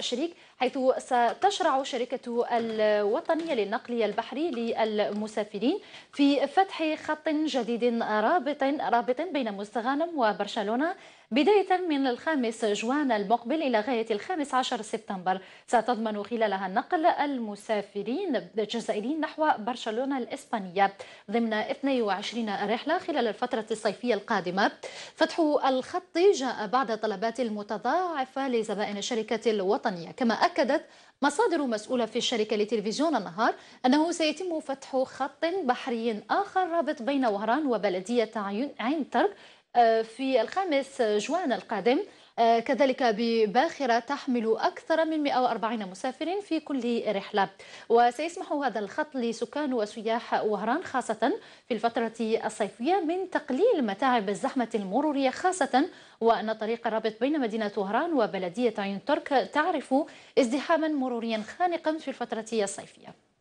شريك حيث ستشرع شركة الوطنية للنقل البحري للمسافرين في فتح خط جديد رابط رابط بين مستغانم وبرشلونة بداية من الخامس جوان المقبل إلى غاية الخامس عشر سبتمبر ستضمن خلالها نقل المسافرين الجزائريين نحو برشلونة الإسبانية ضمن 22 رحلة خلال الفترة الصيفية القادمة فتح الخط جاء بعد طلبات المتضاعفة لزبائن شركة الوطنية الوطنية كما أكدت مصادر مسؤولة في الشركة لتلفزيون النهار أنه سيتم فتح خط بحري آخر رابط بين وهران وبلدية عين ترك آه، في الخامس جوان القادم آه، كذلك بباخرة تحمل أكثر من 140 مسافر في كل رحلة وسيسمح هذا الخط لسكان وسياح وهران خاصة في الفترة الصيفية من تقليل متاعب الزحمة المرورية خاصة وأن طريق الرابط بين مدينة وهران وبلدية عين ترك تعرف ازدحاما مروريا خانقا في الفترة الصيفية